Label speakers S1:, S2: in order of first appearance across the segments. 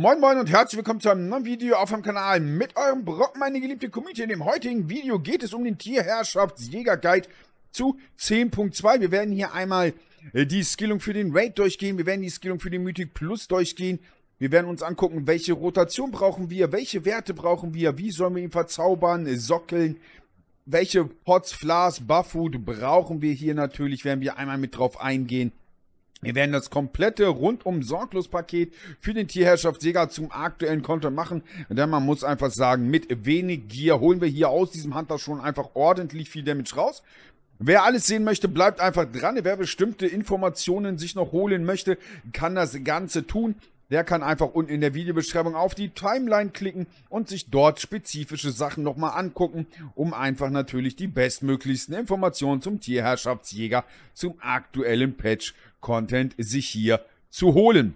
S1: Moin Moin und herzlich willkommen zu einem neuen Video auf dem Kanal mit eurem Brock, meine geliebte Community. In dem heutigen Video geht es um den Tierherrschaftsjägerguide zu 10.2. Wir werden hier einmal äh, die Skillung für den Raid durchgehen, wir werden die Skillung für den Mythic Plus durchgehen, wir werden uns angucken, welche Rotation brauchen wir, welche Werte brauchen wir, wie sollen wir ihn verzaubern, äh, sockeln, welche Pots, Flas, Buffood brauchen wir hier natürlich, werden wir einmal mit drauf eingehen. Wir werden das komplette rundum sorglos Paket für den Tierherrschaft Sega zum aktuellen Content machen, denn man muss einfach sagen, mit wenig Gier holen wir hier aus diesem Hunter schon einfach ordentlich viel Damage raus. Wer alles sehen möchte, bleibt einfach dran. Wer bestimmte Informationen sich noch holen möchte, kann das Ganze tun. Der kann einfach unten in der Videobeschreibung auf die Timeline klicken und sich dort spezifische Sachen nochmal angucken, um einfach natürlich die bestmöglichsten Informationen zum Tierherrschaftsjäger, zum aktuellen Patch-Content sich hier zu holen.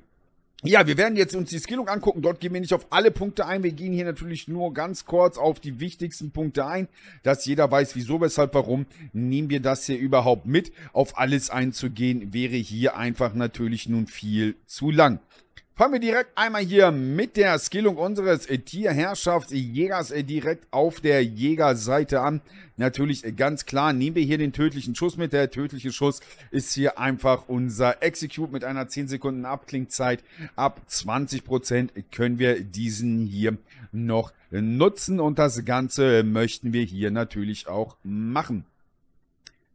S1: Ja, wir werden jetzt uns die Skillung angucken. Dort gehen wir nicht auf alle Punkte ein. Wir gehen hier natürlich nur ganz kurz auf die wichtigsten Punkte ein, dass jeder weiß, wieso, weshalb, warum nehmen wir das hier überhaupt mit. Auf alles einzugehen wäre hier einfach natürlich nun viel zu lang. Fangen wir direkt einmal hier mit der Skillung unseres Tierherrschaftsjägers äh, direkt auf der Jägerseite an. Natürlich äh, ganz klar nehmen wir hier den tödlichen Schuss mit. Der tödliche Schuss ist hier einfach unser Execute mit einer 10 Sekunden Abklingzeit. Ab 20% können wir diesen hier noch nutzen und das Ganze möchten wir hier natürlich auch machen.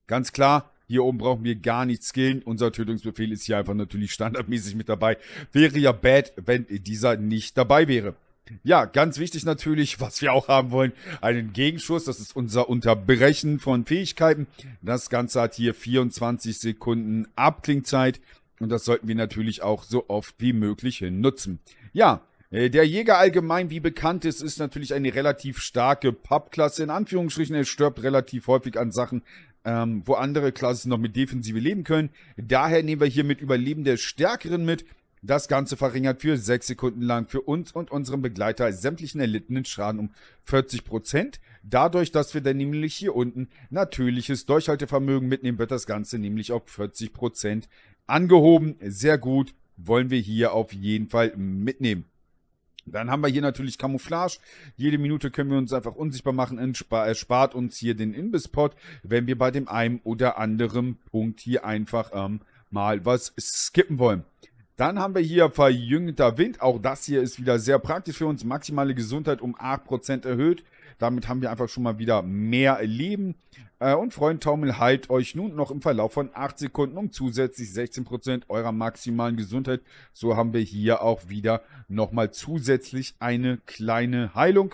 S1: Ganz klar, hier oben brauchen wir gar nichts skillen. Unser Tötungsbefehl ist hier einfach natürlich standardmäßig mit dabei. Wäre ja bad, wenn dieser nicht dabei wäre. Ja, ganz wichtig natürlich, was wir auch haben wollen, einen Gegenschuss. Das ist unser Unterbrechen von Fähigkeiten. Das Ganze hat hier 24 Sekunden Abklingzeit. Und das sollten wir natürlich auch so oft wie möglich hin nutzen. Ja, äh, der Jäger allgemein, wie bekannt ist, ist natürlich eine relativ starke Pappklasse. In Anführungsstrichen, er stirbt relativ häufig an Sachen, ähm, wo andere Klassen noch mit Defensive leben können. Daher nehmen wir hier mit Überleben der Stärkeren mit. Das Ganze verringert für sechs Sekunden lang für uns und unserem Begleiter sämtlichen erlittenen Schaden um 40%. Dadurch, dass wir dann nämlich hier unten natürliches Durchhaltevermögen mitnehmen, wird das Ganze nämlich auf 40% angehoben. Sehr gut, wollen wir hier auf jeden Fall mitnehmen. Dann haben wir hier natürlich Camouflage. Jede Minute können wir uns einfach unsichtbar machen. Erspart äh, uns hier den imbiss wenn wir bei dem einen oder anderen Punkt hier einfach ähm, mal was skippen wollen. Dann haben wir hier verjüngter Wind. Auch das hier ist wieder sehr praktisch für uns. Maximale Gesundheit um 8% erhöht. Damit haben wir einfach schon mal wieder mehr Leben. Äh, und Freund Taumel heilt euch nun noch im Verlauf von 8 Sekunden um zusätzlich 16% eurer maximalen Gesundheit. So haben wir hier auch wieder nochmal zusätzlich eine kleine Heilung.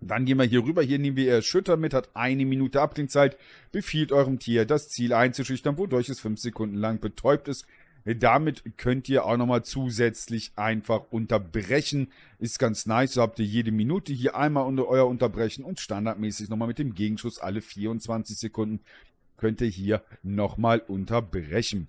S1: Dann gehen wir hier rüber. Hier nehmen wir Erschütter mit, hat eine Minute Abklingzeit. Befiehlt eurem Tier, das Ziel einzuschüchtern, wodurch es 5 Sekunden lang betäubt ist. Damit könnt ihr auch nochmal zusätzlich einfach unterbrechen. Ist ganz nice. So habt ihr jede Minute hier einmal unter euer Unterbrechen und standardmäßig nochmal mit dem Gegenschuss alle 24 Sekunden könnt ihr hier nochmal unterbrechen.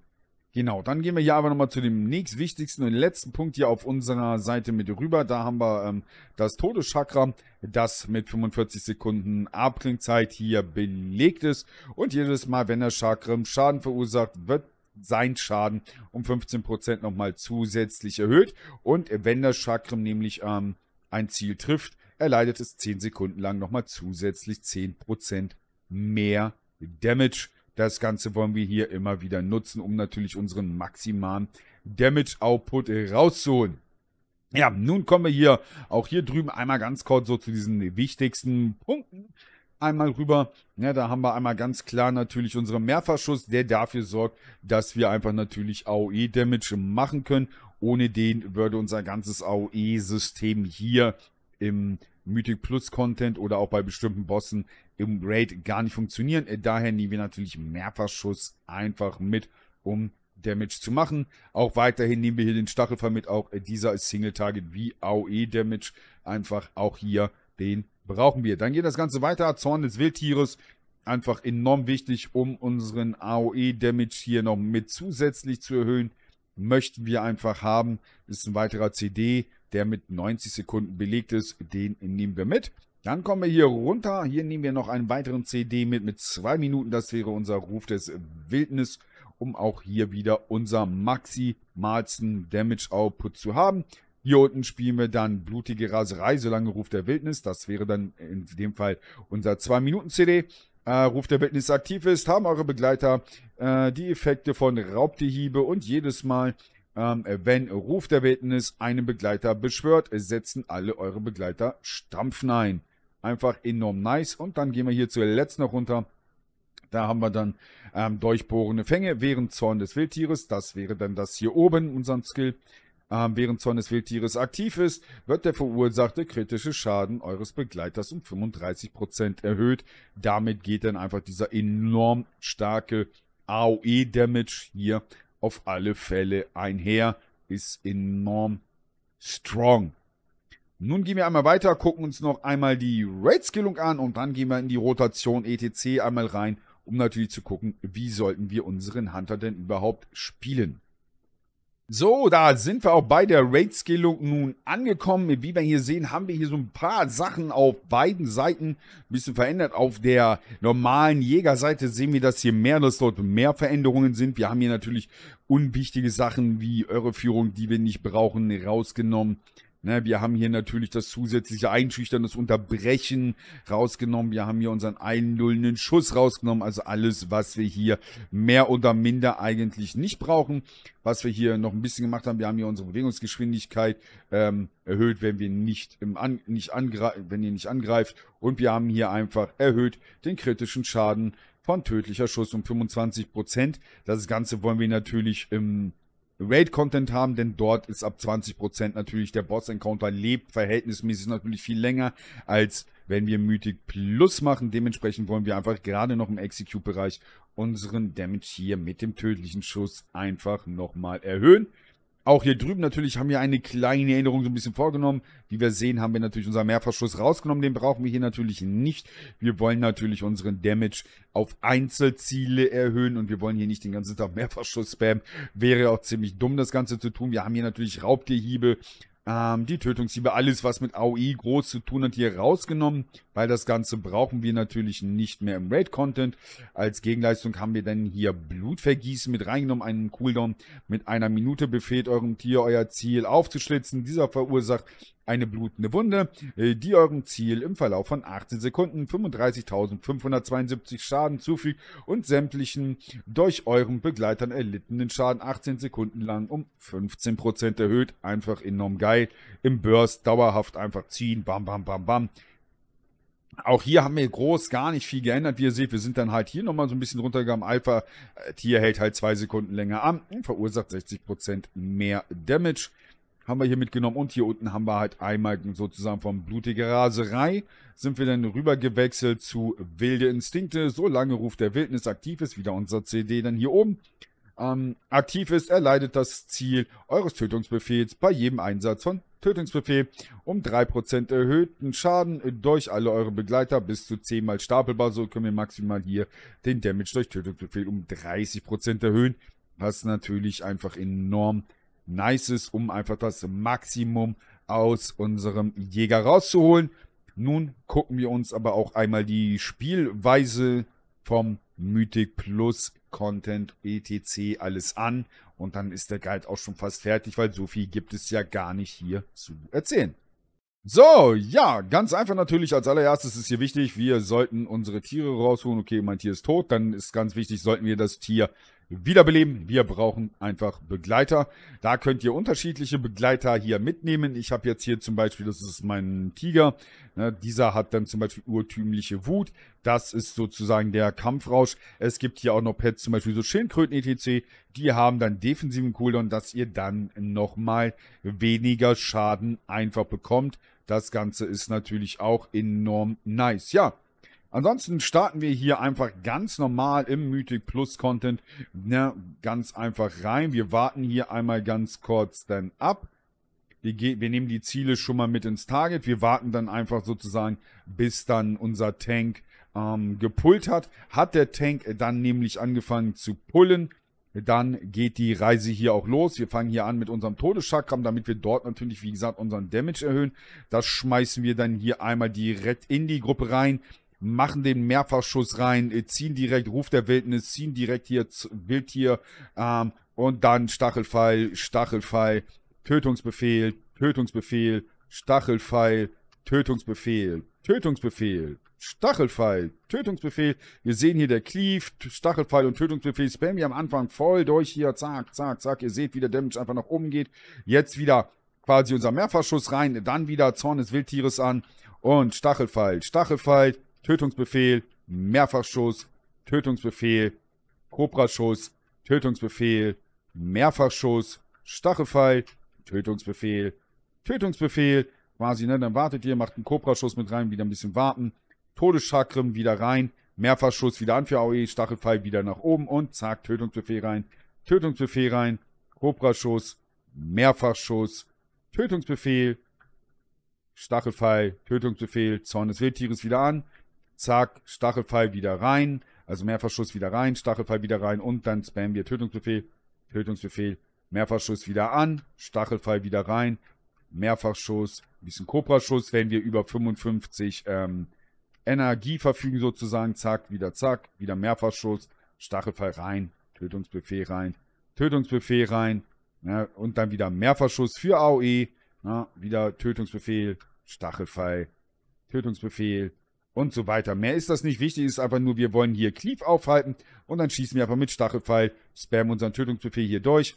S1: Genau, dann gehen wir hier aber nochmal zu dem nächstwichtigsten und letzten Punkt hier auf unserer Seite mit rüber. Da haben wir ähm, das Todeschakra, das mit 45 Sekunden Abklingzeit hier belegt ist. Und jedes Mal, wenn der Chakra Schaden verursacht, wird sein Schaden um 15% nochmal zusätzlich erhöht. Und wenn das Chakram nämlich ähm, ein Ziel trifft, erleidet es 10 Sekunden lang nochmal zusätzlich 10% mehr Damage. Das Ganze wollen wir hier immer wieder nutzen, um natürlich unseren maximalen Damage-Output rauszuholen. Ja, nun kommen wir hier auch hier drüben einmal ganz kurz so zu diesen wichtigsten Punkten einmal rüber. Ja, da haben wir einmal ganz klar natürlich unseren Mehrfachschuss, der dafür sorgt, dass wir einfach natürlich AOE-Damage machen können. Ohne den würde unser ganzes AOE-System hier im Mythic Plus Content oder auch bei bestimmten Bossen im Raid gar nicht funktionieren. Daher nehmen wir natürlich Mehrfachschuss einfach mit, um Damage zu machen. Auch weiterhin nehmen wir hier den Stachelfall mit. Auch dieser ist Single Target wie AOE Damage. Einfach auch hier den brauchen wir. Dann geht das Ganze weiter. Zorn des Wildtieres. Einfach enorm wichtig, um unseren AOE-Damage hier noch mit zusätzlich zu erhöhen. Möchten wir einfach haben. Das ist ein weiterer CD, der mit 90 Sekunden belegt ist. Den nehmen wir mit. Dann kommen wir hier runter. Hier nehmen wir noch einen weiteren CD mit, mit zwei Minuten. Das wäre unser Ruf des Wildnis, um auch hier wieder unser maximalsten Damage Output zu haben. Hier unten spielen wir dann Blutige Raserei, solange Ruf der Wildnis. Das wäre dann in dem Fall unser 2-Minuten-CD. Äh, Ruf der Wildnis aktiv ist, haben eure Begleiter äh, die Effekte von Raubtierhiebe und jedes Mal, ähm, wenn Ruf der Wildnis einen Begleiter beschwört, setzen alle eure Begleiter Stampfen ein. Einfach enorm nice. Und dann gehen wir hier zur letzten noch runter. Da haben wir dann ähm, durchbohrende Fänge während Zorn des Wildtieres. Das wäre dann das hier oben, unseren Skill. Ähm, während Zorn des Wildtieres aktiv ist, wird der verursachte kritische Schaden eures Begleiters um 35% erhöht. Damit geht dann einfach dieser enorm starke AOE-Damage hier auf alle Fälle einher. Ist enorm strong. Nun gehen wir einmal weiter, gucken uns noch einmal die Raid-Skillung an und dann gehen wir in die Rotation etc. einmal rein, um natürlich zu gucken, wie sollten wir unseren Hunter denn überhaupt spielen. So, da sind wir auch bei der rate skillung nun angekommen. Wie wir hier sehen, haben wir hier so ein paar Sachen auf beiden Seiten ein bisschen verändert. Auf der normalen Jägerseite sehen wir, dass hier mehr, dass dort mehr Veränderungen sind. Wir haben hier natürlich unwichtige Sachen wie Irreführung, die wir nicht brauchen, rausgenommen. Ne, wir haben hier natürlich das zusätzliche Einschüchtern, das Unterbrechen rausgenommen. Wir haben hier unseren einlullenden Schuss rausgenommen. Also alles, was wir hier mehr oder minder eigentlich nicht brauchen. Was wir hier noch ein bisschen gemacht haben, wir haben hier unsere Bewegungsgeschwindigkeit ähm, erhöht, wenn wir nicht, im An nicht wenn ihr nicht angreift. Und wir haben hier einfach erhöht den kritischen Schaden von tödlicher Schuss um 25%. Das Ganze wollen wir natürlich im Raid-Content haben, denn dort ist ab 20% natürlich der Boss-Encounter lebt verhältnismäßig natürlich viel länger, als wenn wir Mythic Plus machen. Dementsprechend wollen wir einfach gerade noch im Execute-Bereich unseren Damage hier mit dem tödlichen Schuss einfach nochmal erhöhen. Auch hier drüben natürlich haben wir eine kleine Änderung so ein bisschen vorgenommen. Wie wir sehen, haben wir natürlich unseren Mehrverschluss rausgenommen. Den brauchen wir hier natürlich nicht. Wir wollen natürlich unseren Damage auf Einzelziele erhöhen und wir wollen hier nicht den ganzen Tag Mehrverschluss spammen. Wäre auch ziemlich dumm, das Ganze zu tun. Wir haben hier natürlich Raubgehiebe, ähm, die Tötungshiebe, alles was mit AOI groß zu tun hat, hier rausgenommen, weil das Ganze brauchen wir natürlich nicht mehr im Raid-Content. Als Gegenleistung haben wir dann hier Blutvergießen mit reingenommen, einen Cooldown mit einer Minute befehlt eurem Tier euer Ziel aufzuschlitzen. Dieser verursacht eine blutende Wunde, äh, die eurem Ziel im Verlauf von 18 Sekunden 35.572 Schaden zufügt und sämtlichen durch euren Begleitern erlittenen Schaden 18 Sekunden lang um 15% erhöht. Einfach enorm geil. Im Burst dauerhaft einfach ziehen. Bam, bam, bam, bam. Auch hier haben wir groß gar nicht viel geändert. Wie ihr seht, wir sind dann halt hier nochmal so ein bisschen runtergegangen. Alpha äh, Tier hält halt zwei Sekunden länger an und verursacht 60% mehr Damage haben wir hier mitgenommen. Und hier unten haben wir halt einmal sozusagen von blutige Raserei sind wir dann rüber gewechselt zu wilde Instinkte. Solange Ruf der Wildnis aktiv ist, wieder unser CD dann hier oben. Ähm, aktiv ist, erleidet das Ziel eures Tötungsbefehls bei jedem Einsatz von Tötungsbefehl um 3% erhöhten Schaden durch alle eure Begleiter bis zu 10 mal stapelbar. So können wir maximal hier den Damage durch Tötungsbefehl um 30% erhöhen, was natürlich einfach enorm ist Nices, um einfach das Maximum aus unserem Jäger rauszuholen. Nun gucken wir uns aber auch einmal die Spielweise vom Mythic Plus Content etc. alles an. Und dann ist der Guide auch schon fast fertig, weil so viel gibt es ja gar nicht hier zu erzählen. So, ja, ganz einfach natürlich. Als allererstes ist hier wichtig, wir sollten unsere Tiere rausholen. Okay, mein Tier ist tot. Dann ist ganz wichtig, sollten wir das Tier wiederbeleben. Wir brauchen einfach Begleiter. Da könnt ihr unterschiedliche Begleiter hier mitnehmen. Ich habe jetzt hier zum Beispiel, das ist mein Tiger. Ne, dieser hat dann zum Beispiel urtümliche Wut. Das ist sozusagen der Kampfrausch. Es gibt hier auch noch Pets, zum Beispiel so Schildkröten etc. Die haben dann defensiven Cooldown, dass ihr dann nochmal weniger Schaden einfach bekommt. Das Ganze ist natürlich auch enorm nice. Ja, Ansonsten starten wir hier einfach ganz normal im Mythic Plus Content ne, ganz einfach rein. Wir warten hier einmal ganz kurz dann ab. Wir, wir nehmen die Ziele schon mal mit ins Target. Wir warten dann einfach sozusagen, bis dann unser Tank ähm, gepullt hat. Hat der Tank dann nämlich angefangen zu pullen, dann geht die Reise hier auch los. Wir fangen hier an mit unserem Todeschakram, damit wir dort natürlich, wie gesagt, unseren Damage erhöhen. Das schmeißen wir dann hier einmal direkt in die Gruppe rein machen den Mehrfachschuss rein, äh, ziehen direkt Ruf der Wildnis, ziehen direkt hier Wildtier ähm, und dann Stachelfeil, Stachelfeil, Tötungsbefehl, Tötungsbefehl, Stachelfeil, Tötungsbefehl, Tötungsbefehl, Stachelfeil, Tötungsbefehl. Wir sehen hier der Cleaved, Stachelfeil und Tötungsbefehl. Spam wir am Anfang voll durch hier, zack, zack, zack. Ihr seht, wie der Damage einfach nach oben geht. Jetzt wieder quasi unser Mehrfachschuss rein, dann wieder Zorn des Wildtieres an und Stachelfeil, Stachelfeil, Tötungsbefehl, Mehrfachschuss, Tötungsbefehl, Kobraschuss, Tötungsbefehl, Mehrfachschuss, Stachelfall, Tötungsbefehl, Tötungsbefehl, quasi, ne, dann wartet ihr, macht einen Kobraschuss mit rein, wieder ein bisschen warten, Todeschakrim wieder rein, Mehrfachschuss wieder an für AOE, Stachelfall wieder nach oben und zack, Tötungsbefehl rein, Tötungsbefehl rein, Kobraschuss, Mehrfachschuss, Tötungsbefehl, Stachelfall, Tötungsbefehl, Zorn des Wildtieres wieder an, zack, Stachelfall wieder rein, also Mehrfachschuss wieder rein, Stachelfall wieder rein und dann spammen wir Tötungsbefehl, Tötungsbefehl, Mehrfachschuss wieder an, Stachelfall wieder rein, Mehrfachschuss, ein bisschen Cobra-Schuss, wenn wir über 55 ähm, Energie verfügen sozusagen, zack, wieder zack, wieder Mehrfachschuss, Stachelfall rein, Tötungsbefehl rein, Tötungsbefehl rein ne, und dann wieder Mehrfachschuss für AOE, ne, wieder Tötungsbefehl, Stachelfall, Tötungsbefehl, und so weiter. Mehr ist das nicht. Wichtig ist einfach nur, wir wollen hier Cleave aufhalten und dann schießen wir einfach mit Stachelpfeil, spammen unseren Tötungsbefehl hier durch.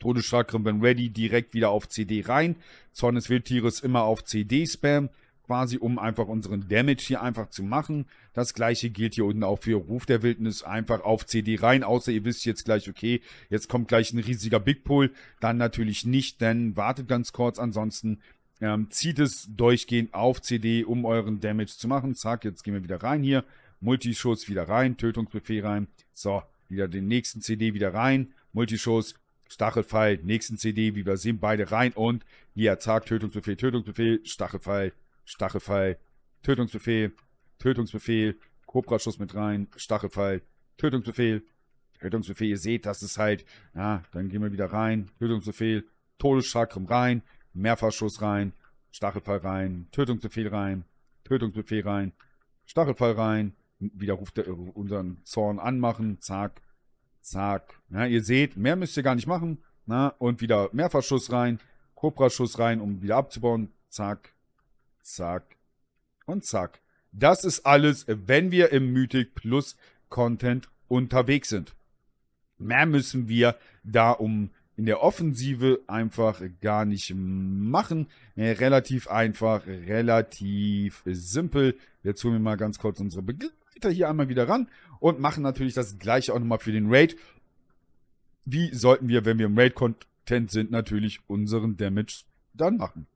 S1: Todesschlagrim, wenn ready, direkt wieder auf CD rein. Zorn des Wildtieres immer auf CD spam, quasi um einfach unseren Damage hier einfach zu machen. Das gleiche gilt hier unten auch für Ruf der Wildnis, einfach auf CD rein, außer ihr wisst jetzt gleich, okay, jetzt kommt gleich ein riesiger Big Pull. Dann natürlich nicht, denn wartet ganz kurz, ansonsten ähm, zieht es durchgehend auf CD, um euren Damage zu machen. Zack, jetzt gehen wir wieder rein hier. Multischuss wieder rein, Tötungsbefehl rein. So, wieder den nächsten CD wieder rein. Multischuss, Stachelfall, nächsten CD, wie wir sehen, beide rein und hier, zack, Tötungsbefehl, Tötungsbefehl, Stachelfall, Stachelfall, Tötungsbefehl, Tötungsbefehl, Cobra-Schuss mit rein, Stachelfall, Tötungsbefehl, Tötungsbefehl, ihr seht, das ist halt, ja, dann gehen wir wieder rein, Tötungsbefehl, Todesschakrum rein, Mehrfachschuss rein, Stachelfall rein, Tötungsbefehl rein, Tötungsbefehl rein, Stachelfall rein, wieder ruft er äh, unseren Zorn anmachen, zack, zack. Ja, ihr seht, mehr müsst ihr gar nicht machen. Na, und wieder Mehrfachschuss rein, Cobra-Schuss rein, um wieder abzubauen, zack, zack und zack. Das ist alles, wenn wir im Mythic Plus Content unterwegs sind. Mehr müssen wir da um in der Offensive einfach gar nicht machen. Äh, relativ einfach, relativ simpel. Jetzt holen wir mal ganz kurz unsere Begleiter hier einmal wieder ran und machen natürlich das gleiche auch nochmal für den Raid. Wie sollten wir, wenn wir im Raid-Content sind, natürlich unseren Damage dann machen.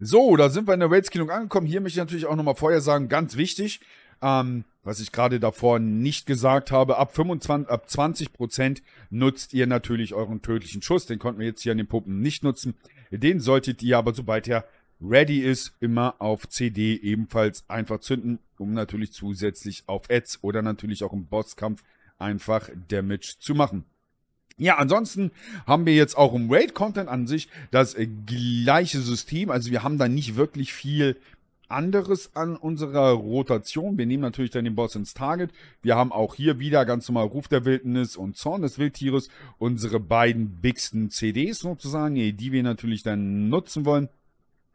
S1: So, da sind wir in der Raid-Skillung angekommen. Hier möchte ich natürlich auch nochmal vorher sagen, ganz wichtig, ähm, was ich gerade davor nicht gesagt habe, ab 25, ab 20 Prozent nutzt ihr natürlich euren tödlichen Schuss. Den konnten wir jetzt hier an den Puppen nicht nutzen. Den solltet ihr aber, sobald er ready ist, immer auf CD ebenfalls einfach zünden, um natürlich zusätzlich auf Ads oder natürlich auch im Bosskampf einfach Damage zu machen. Ja, ansonsten haben wir jetzt auch im Raid-Content an sich das äh, gleiche System. Also wir haben da nicht wirklich viel anderes an unserer Rotation. Wir nehmen natürlich dann den Boss ins Target. Wir haben auch hier wieder ganz normal Ruf der Wildnis und Zorn des Wildtieres. Unsere beiden bigsten CDs sozusagen, eh, die wir natürlich dann nutzen wollen.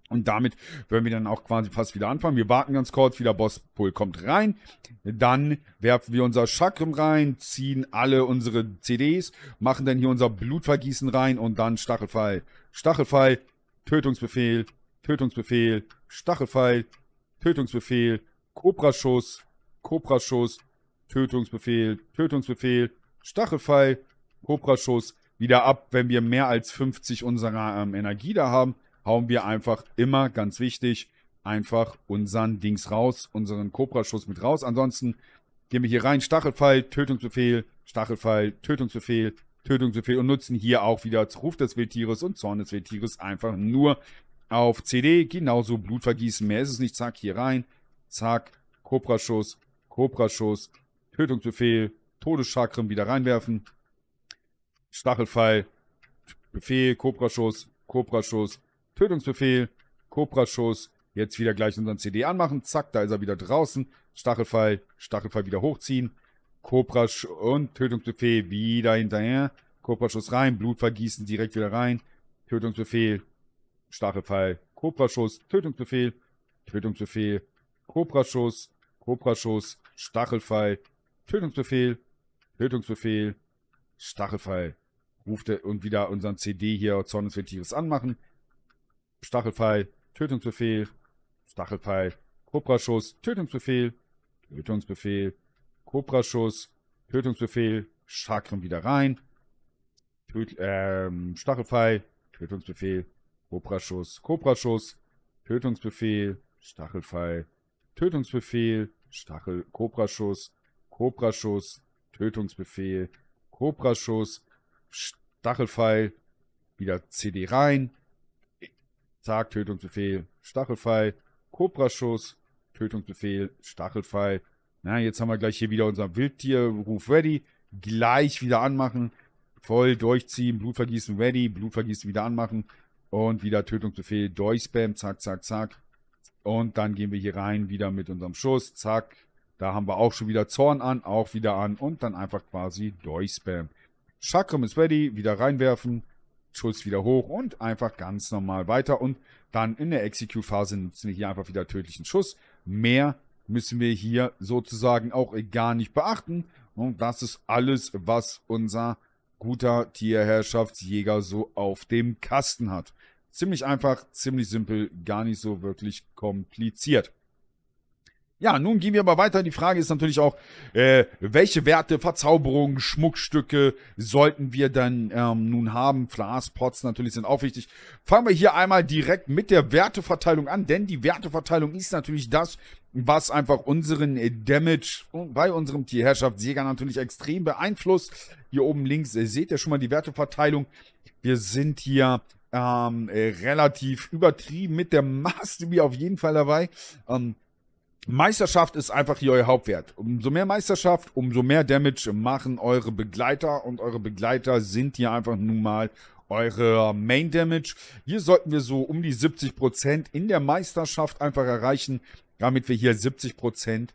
S1: Und damit werden wir dann auch quasi fast wieder anfangen. Wir warten ganz kurz, wieder Bosspool kommt rein. Dann werfen wir unser Chakram rein, ziehen alle unsere CDs, machen dann hier unser Blutvergießen rein und dann Stachelfall. Stachelfall, Tötungsbefehl, Tötungsbefehl, Stachelpfeil, Tötungsbefehl, Kobraschuss, Kobraschuss, Tötungsbefehl, Tötungsbefehl, Stachelpfeil, Kobraschuss. Wieder ab, wenn wir mehr als 50 unserer ähm, Energie da haben, hauen wir einfach immer, ganz wichtig, einfach unseren Dings raus, unseren Kobraschuss mit raus. Ansonsten gehen wir hier rein, Stachelpfeil, Tötungsbefehl, Stachelpfeil, Tötungsbefehl, Tötungsbefehl und nutzen hier auch wieder Ruf des Wildtieres und Zorn des Wildtieres einfach nur auf CD genauso Blutvergießen. Mehr ist es nicht. Zack, hier rein. Zack, Kobraschuss, Kobraschuss, Tötungsbefehl, Todeschakren wieder reinwerfen. Stachelfall, Befehl, Kobraschuss, Kobraschuss, Tötungsbefehl, Kobraschuss. Jetzt wieder gleich unseren CD anmachen. Zack, da ist er wieder draußen. Stachelfall, Stachelfall wieder hochziehen. Cobra und Tötungsbefehl wieder hinterher. Cobra-Schuss rein, Blut vergießen direkt wieder rein. Tötungsbefehl, Stapelpfeil, Kobraschuss, Tötungsbefehl, Tötungsbefehl, Kobraschuss, Kobraschuss, Stachelpfeil, Tötungsbefehl, Tötungsbefehl, Stachelpfeil. Ruft er und wieder unseren CD hier Zorn des Ventils anmachen. Stachelpfeil, Tötungsbefehl, Stachelpfeil, Kobraschuss, Tötungsbefehl, Tötungsbefehl, Kobraschuss, Tötungsbefehl, Chakren wieder rein. Töt ähm, Stachelpfeil, Tötungsbefehl, Kobraschuss, Kobraschuss, Tötungsbefehl, Stachelfall, Tötungsbefehl, Stachel, Kobraschuss, Kobraschuss, Tötungsbefehl, Kobraschuss, Stachelfall, wieder CD rein, Zack, Tötungsbefehl, Stachelfall, Kobraschuss, Tötungsbefehl, Stachelfall. Na, jetzt haben wir gleich hier wieder unseren Wildtierruf ready. Gleich wieder anmachen. Voll durchziehen, Blutvergießen ready, Blutvergießen wieder anmachen. Und wieder Tötungsbefehl durch zack, zack, zack. Und dann gehen wir hier rein, wieder mit unserem Schuss, zack. Da haben wir auch schon wieder Zorn an, auch wieder an und dann einfach quasi durch Chakram ist ready, wieder reinwerfen, Schuss wieder hoch und einfach ganz normal weiter. Und dann in der Execute-Phase nutzen wir hier einfach wieder tödlichen Schuss. Mehr müssen wir hier sozusagen auch gar nicht beachten. Und das ist alles, was unser guter Tierherrschaftsjäger so auf dem Kasten hat. Ziemlich einfach, ziemlich simpel, gar nicht so wirklich kompliziert. Ja, nun gehen wir aber weiter. Die Frage ist natürlich auch, äh, welche Werte, Verzauberungen, Schmuckstücke sollten wir dann ähm, nun haben? Flaspots natürlich sind auch wichtig. Fangen wir hier einmal direkt mit der Werteverteilung an, denn die Werteverteilung ist natürlich das, was einfach unseren äh, Damage bei unserem Tierherrschaftsjäger natürlich extrem beeinflusst. Hier oben links äh, seht ihr schon mal die Werteverteilung. Wir sind hier ähm, äh, relativ übertrieben mit der Mastery auf jeden Fall dabei. Ähm, Meisterschaft ist einfach hier euer Hauptwert. Umso mehr Meisterschaft, umso mehr Damage machen eure Begleiter und eure Begleiter sind hier einfach nun mal eure Main Damage. Hier sollten wir so um die 70% in der Meisterschaft einfach erreichen, damit wir hier 70%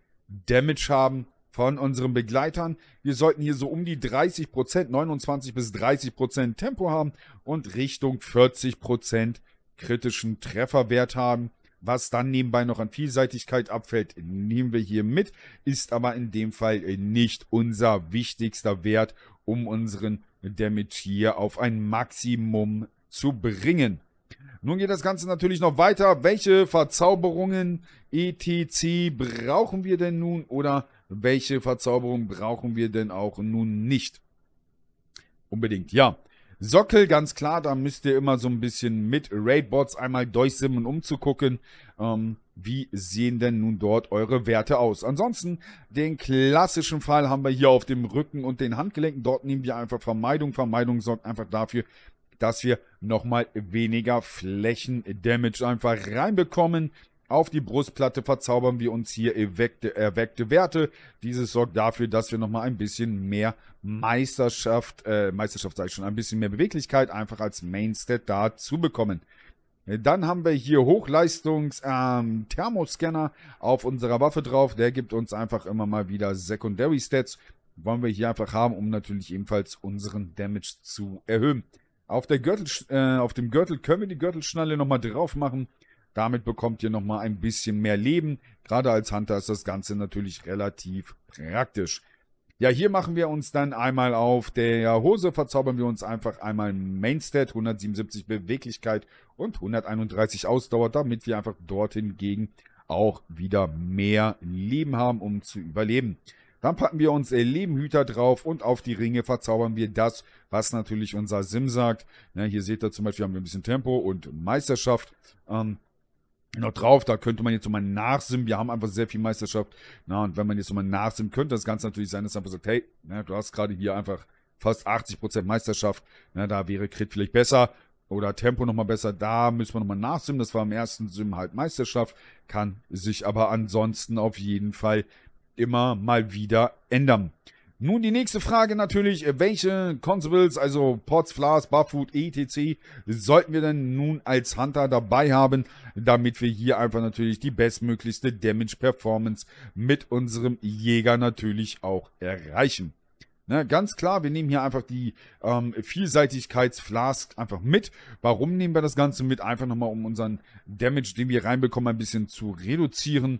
S1: Damage haben von unseren Begleitern. Wir sollten hier so um die 30%, 29 bis 30% Tempo haben und Richtung 40% kritischen Trefferwert haben. Was dann nebenbei noch an Vielseitigkeit abfällt, nehmen wir hier mit, ist aber in dem Fall äh, nicht unser wichtigster Wert, um unseren Damage hier auf ein Maximum zu bringen. Nun geht das Ganze natürlich noch weiter. Welche Verzauberungen etc. brauchen wir denn nun oder welche Verzauberungen brauchen wir denn auch nun nicht? Unbedingt, ja. Sockel, ganz klar, da müsst ihr immer so ein bisschen mit Raidbots einmal durchsimmen, um zu gucken, ähm, wie sehen denn nun dort eure Werte aus. Ansonsten, den klassischen Fall haben wir hier auf dem Rücken und den Handgelenken. Dort nehmen wir einfach Vermeidung. Vermeidung sorgt einfach dafür, dass wir nochmal weniger Flächendamage einfach reinbekommen. Auf die Brustplatte verzaubern wir uns hier erweckte, erweckte Werte. Dieses sorgt dafür, dass wir nochmal ein bisschen mehr Mhm. Meisterschaft, äh, Meisterschaft sage ich schon, ein bisschen mehr Beweglichkeit einfach als Mainstat dazu bekommen. Dann haben wir hier Hochleistungs-Thermoscanner ähm, auf unserer Waffe drauf. Der gibt uns einfach immer mal wieder Secondary Stats. Wollen wir hier einfach haben, um natürlich ebenfalls unseren Damage zu erhöhen. Auf, der Gürtel, äh, auf dem Gürtel können wir die Gürtelschnalle nochmal drauf machen. Damit bekommt ihr nochmal ein bisschen mehr Leben. Gerade als Hunter ist das Ganze natürlich relativ praktisch. Ja, hier machen wir uns dann einmal auf der Hose, verzaubern wir uns einfach einmal Mainstat, 177 Beweglichkeit und 131 Ausdauer, damit wir einfach dort hingegen auch wieder mehr Leben haben, um zu überleben. Dann packen wir uns äh, Lebenhüter drauf und auf die Ringe verzaubern wir das, was natürlich unser Sim sagt. Ja, hier seht ihr zum Beispiel, haben wir ein bisschen Tempo und Meisterschaft. Ähm, noch drauf. Da könnte man jetzt nochmal nachsimmen. Wir haben einfach sehr viel Meisterschaft. Na, und wenn man jetzt nochmal nachsimmen könnte, das Ganze natürlich sein, dass man einfach sagt, hey, na, du hast gerade hier einfach fast 80% Meisterschaft. Na, da wäre Crit vielleicht besser oder Tempo nochmal besser. Da müssen wir nochmal nachsimmen. Das war im ersten Sim halt Meisterschaft. Kann sich aber ansonsten auf jeden Fall immer mal wieder ändern. Nun die nächste Frage natürlich, äh, welche Constables, also Pots, Flas, Barfoot, etc. sollten wir denn nun als Hunter dabei haben, damit wir hier einfach natürlich die bestmöglichste Damage Performance mit unserem Jäger natürlich auch erreichen. Ne, ganz klar, wir nehmen hier einfach die ähm, Vielseitigkeitsflask einfach mit. Warum nehmen wir das Ganze mit? Einfach nochmal, um unseren Damage, den wir reinbekommen, ein bisschen zu reduzieren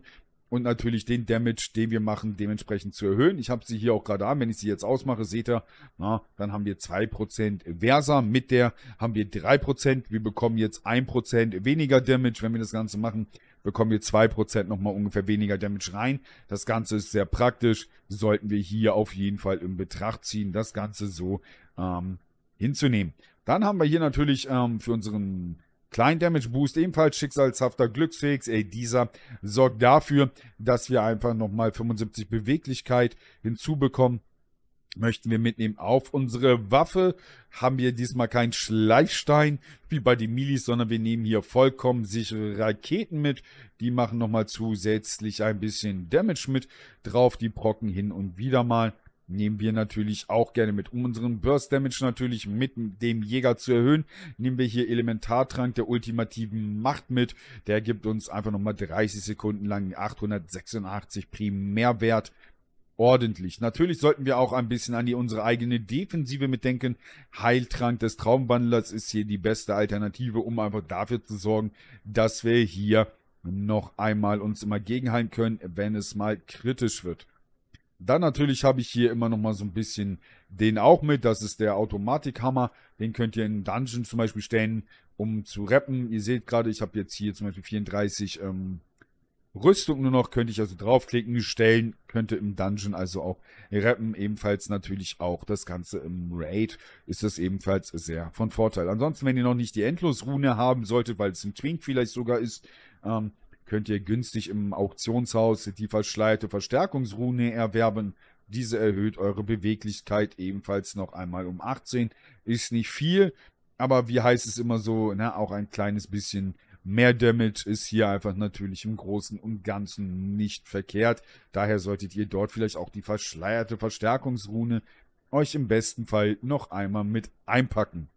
S1: und natürlich den Damage, den wir machen, dementsprechend zu erhöhen. Ich habe sie hier auch gerade an. Wenn ich sie jetzt ausmache, seht ihr, na, dann haben wir 2% Versa. Mit der haben wir 3%. Wir bekommen jetzt 1% weniger Damage, wenn wir das Ganze machen bekommen wir 2% nochmal ungefähr weniger Damage rein. Das Ganze ist sehr praktisch, sollten wir hier auf jeden Fall in Betracht ziehen, das Ganze so ähm, hinzunehmen. Dann haben wir hier natürlich ähm, für unseren Klein Damage Boost, ebenfalls schicksalshafter Glücksfix. Ey, dieser sorgt dafür, dass wir einfach nochmal 75 Beweglichkeit hinzubekommen. Möchten wir mitnehmen auf unsere Waffe, haben wir diesmal keinen Schleifstein wie bei den Milis, sondern wir nehmen hier vollkommen sichere Raketen mit. Die machen nochmal zusätzlich ein bisschen Damage mit drauf, die brocken hin und wieder mal nehmen wir natürlich auch gerne mit. Um unseren Burst Damage natürlich mit dem Jäger zu erhöhen, nehmen wir hier Elementartrank der ultimativen Macht mit. Der gibt uns einfach nochmal 30 Sekunden lang 886 Primärwert ordentlich. Natürlich sollten wir auch ein bisschen an die unsere eigene Defensive mitdenken. Heiltrank des Traumwandlers ist hier die beste Alternative, um einfach dafür zu sorgen, dass wir hier noch einmal uns immer gegenheilen können, wenn es mal kritisch wird. Dann natürlich habe ich hier immer noch mal so ein bisschen den auch mit. Das ist der Automatikhammer. Den könnt ihr in Dungeon zum Beispiel stellen, um zu rappen. Ihr seht gerade, ich habe jetzt hier zum Beispiel 34 ähm, Rüstung nur noch. Könnte ich also draufklicken, stellen. Könnte im Dungeon also auch rappen. Ebenfalls natürlich auch das Ganze im Raid ist das ebenfalls sehr von Vorteil. Ansonsten, wenn ihr noch nicht die Endlosrune haben solltet, weil es im Twink vielleicht sogar ist, ähm, könnt ihr günstig im Auktionshaus die verschleierte Verstärkungsrune erwerben. Diese erhöht eure Beweglichkeit ebenfalls noch einmal um 18. Ist nicht viel, aber wie heißt es immer so, ne, auch ein kleines bisschen mehr Damage ist hier einfach natürlich im Großen und Ganzen nicht verkehrt. Daher solltet ihr dort vielleicht auch die verschleierte Verstärkungsrune euch im besten Fall noch einmal mit einpacken.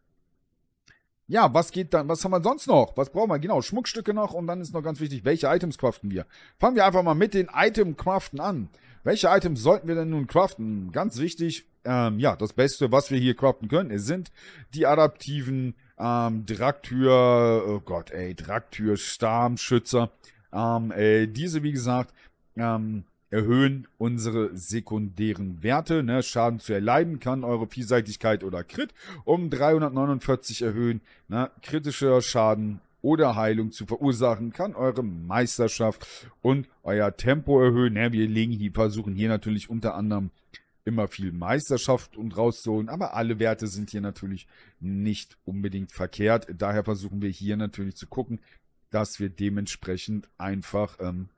S1: Ja, was geht dann? Was haben wir sonst noch? Was brauchen wir? Genau, Schmuckstücke noch und dann ist noch ganz wichtig, welche Items craften wir? Fangen wir einfach mal mit den Item-Craften an. Welche Items sollten wir denn nun craften? Ganz wichtig, ähm, ja, das Beste, was wir hier craften können, sind die adaptiven ähm, Draktür, oh Gott, ey, Draktür, Stammschützer. Ähm, äh, diese, wie gesagt, ähm, erhöhen unsere sekundären Werte. Ne? Schaden zu erleiden kann eure Vielseitigkeit oder Crit um 349 erhöhen. Ne? Kritischer Schaden oder Heilung zu verursachen kann eure Meisterschaft und euer Tempo erhöhen. Ne? Wir legen hier, versuchen hier natürlich unter anderem immer viel Meisterschaft und rauszuholen, aber alle Werte sind hier natürlich nicht unbedingt verkehrt. Daher versuchen wir hier natürlich zu gucken, dass wir dementsprechend einfach ähm,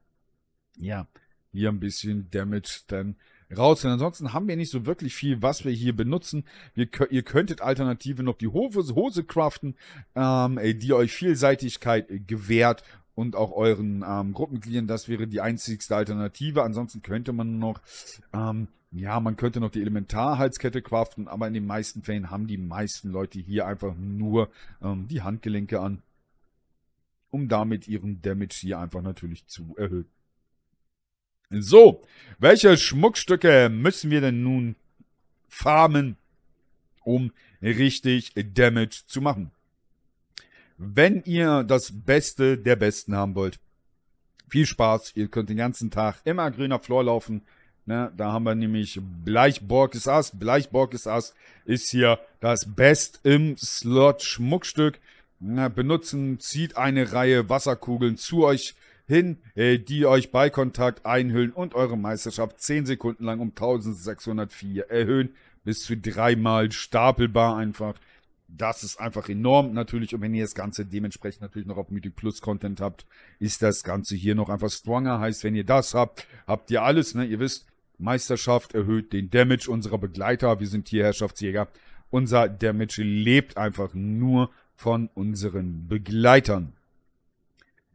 S1: ja, hier ein bisschen Damage dann rausnehmen. Ansonsten haben wir nicht so wirklich viel, was wir hier benutzen. Wir, ihr könntet Alternative noch die Hose, Hose craften, ähm, die euch Vielseitigkeit gewährt und auch euren ähm, Gruppenmitgliedern. Das wäre die einzigste Alternative. Ansonsten könnte man noch, ähm, ja, man könnte noch die Elementarhalskette craften, aber in den meisten Fällen haben die meisten Leute hier einfach nur ähm, die Handgelenke an, um damit ihren Damage hier einfach natürlich zu erhöhen. So, welche Schmuckstücke müssen wir denn nun farmen, um richtig Damage zu machen? Wenn ihr das Beste der Besten haben wollt, viel Spaß. Ihr könnt den ganzen Tag immer grüner Floor laufen. Ne, da haben wir nämlich Bleichborg ist Ast. Bleichborg ist Ast ist hier das Best im Slot Schmuckstück. Ne, benutzen, zieht eine Reihe Wasserkugeln zu euch hin, äh, die euch bei Kontakt einhüllen und eure Meisterschaft 10 Sekunden lang um 1604 erhöhen. Bis zu dreimal stapelbar einfach. Das ist einfach enorm natürlich. Und wenn ihr das Ganze dementsprechend natürlich noch auf Mythic Plus Content habt, ist das Ganze hier noch einfach stronger. Heißt, wenn ihr das habt, habt ihr alles. Ne? Ihr wisst, Meisterschaft erhöht den Damage unserer Begleiter. Wir sind hier Herrschaftsjäger. Unser Damage lebt einfach nur von unseren Begleitern.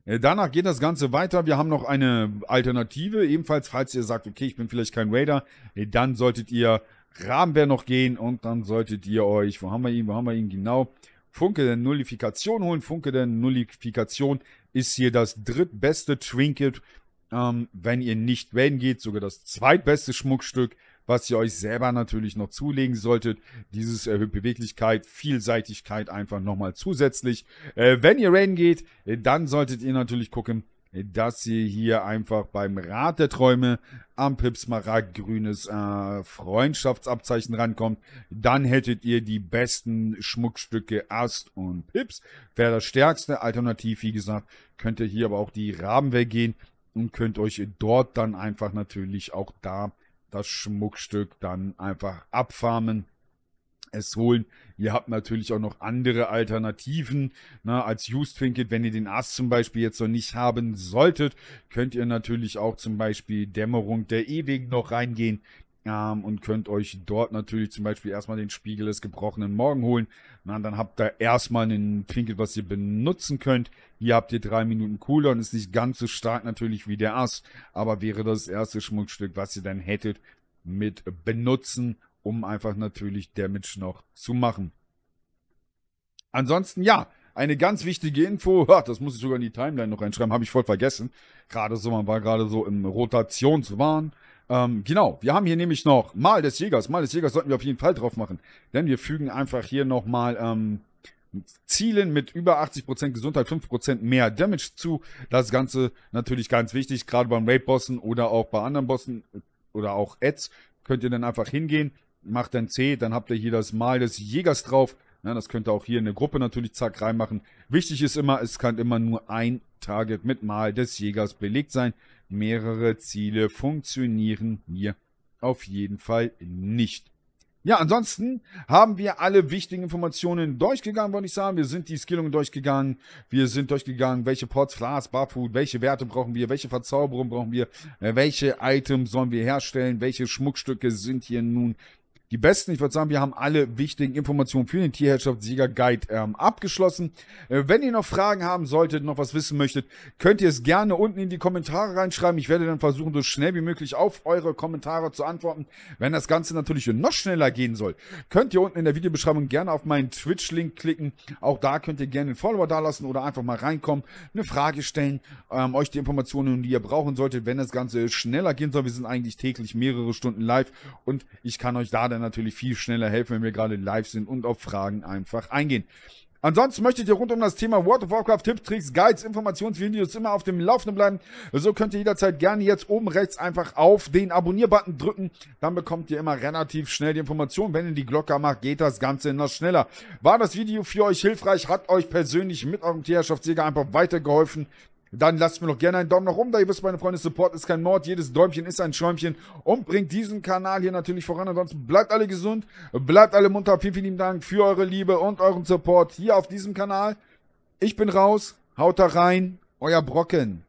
S1: Äh, danach geht das Ganze weiter. Wir haben noch eine Alternative. Ebenfalls, falls ihr sagt, okay, ich bin vielleicht kein Raider, äh, dann solltet ihr Rahmenwehr noch gehen und dann solltet ihr euch, wo haben wir ihn, wo haben wir ihn genau, Funke der Nullifikation holen. Funke der Nullifikation ist hier das drittbeste Trinket, ähm, wenn ihr nicht Raiden geht, sogar das zweitbeste Schmuckstück was ihr euch selber natürlich noch zulegen solltet. Dieses erhöht äh, Beweglichkeit, Vielseitigkeit einfach nochmal zusätzlich. Äh, wenn ihr Raiden geht, äh, dann solltet ihr natürlich gucken, dass ihr hier einfach beim Rat der Träume am Pipsmarag grünes äh, Freundschaftsabzeichen rankommt. Dann hättet ihr die besten Schmuckstücke Ast und Pips. Wäre das stärkste. Alternativ, wie gesagt, könnt ihr hier aber auch die Rabenwehr gehen und könnt euch dort dann einfach natürlich auch da das Schmuckstück dann einfach abfarmen, es holen. Ihr habt natürlich auch noch andere Alternativen. Na, ne? als Just Trinket, wenn ihr den Ass zum Beispiel jetzt noch nicht haben solltet, könnt ihr natürlich auch zum Beispiel Dämmerung der Ewigen noch reingehen ähm, und könnt euch dort natürlich zum Beispiel erstmal den Spiegel des gebrochenen Morgen holen. Na, dann habt ihr erstmal einen Trinket, was ihr benutzen könnt. Hier habt ihr drei Minuten Cooldown, ist nicht ganz so stark natürlich wie der Ast, aber wäre das erste Schmuckstück, was ihr dann hättet, mit benutzen, um einfach natürlich Damage noch zu machen. Ansonsten, ja, eine ganz wichtige Info, das muss ich sogar in die Timeline noch reinschreiben, habe ich voll vergessen. Gerade so, man war gerade so im Rotationswahn. Ähm, genau, wir haben hier nämlich noch Mal des Jägers. Mal des Jägers sollten wir auf jeden Fall drauf machen. Denn wir fügen einfach hier nochmal ähm, Zielen mit über 80% Gesundheit, 5% mehr Damage zu. Das Ganze natürlich ganz wichtig, gerade beim Raid-Bossen oder auch bei anderen Bossen äh, oder auch Ads könnt ihr dann einfach hingehen, macht dann C, dann habt ihr hier das Mal des Jägers drauf. Ja, das könnt ihr auch hier in der Gruppe natürlich zack reinmachen. Wichtig ist immer, es kann immer nur ein Target mit Mal des Jägers belegt sein. Mehrere Ziele funktionieren hier auf jeden Fall nicht. Ja, ansonsten haben wir alle wichtigen Informationen durchgegangen, wollte ich sagen. Wir sind die Skillungen durchgegangen. Wir sind durchgegangen, welche Pots, Flas, Barfood, welche Werte brauchen wir, welche Verzauberung brauchen wir, äh, welche Items sollen wir herstellen, welche Schmuckstücke sind hier nun die besten. Ich würde sagen, wir haben alle wichtigen Informationen für den Tierherrschaftssieger-Guide ähm, abgeschlossen. Äh, wenn ihr noch Fragen haben solltet, noch was wissen möchtet, könnt ihr es gerne unten in die Kommentare reinschreiben. Ich werde dann versuchen, so schnell wie möglich auf eure Kommentare zu antworten. Wenn das Ganze natürlich noch schneller gehen soll, könnt ihr unten in der Videobeschreibung gerne auf meinen Twitch-Link klicken. Auch da könnt ihr gerne einen Follower dalassen oder einfach mal reinkommen, eine Frage stellen, ähm, euch die Informationen, die ihr brauchen solltet, wenn das Ganze schneller gehen soll. Wir sind eigentlich täglich mehrere Stunden live und ich kann euch da dann dann natürlich viel schneller helfen, wenn wir gerade live sind und auf Fragen einfach eingehen. Ansonsten möchtet ihr rund um das Thema World of Warcraft Tipps, Tricks, Guides, Informationsvideos immer auf dem Laufenden bleiben. So könnt ihr jederzeit gerne jetzt oben rechts einfach auf den Abonnier-Button drücken. Dann bekommt ihr immer relativ schnell die Information. Wenn ihr die Glocke macht, geht das Ganze noch schneller. War das Video für euch hilfreich? Hat euch persönlich mit eurem Tierherrschaftssieger einfach weitergeholfen? Dann lasst mir doch gerne einen Daumen nach oben da. Ihr wisst, meine Freunde, Support ist kein Mord. Jedes Däumchen ist ein Schäumchen und bringt diesen Kanal hier natürlich voran. Ansonsten bleibt alle gesund, bleibt alle munter. Vielen, vielen Dank für eure Liebe und euren Support hier auf diesem Kanal. Ich bin raus. Haut da rein. Euer Brocken.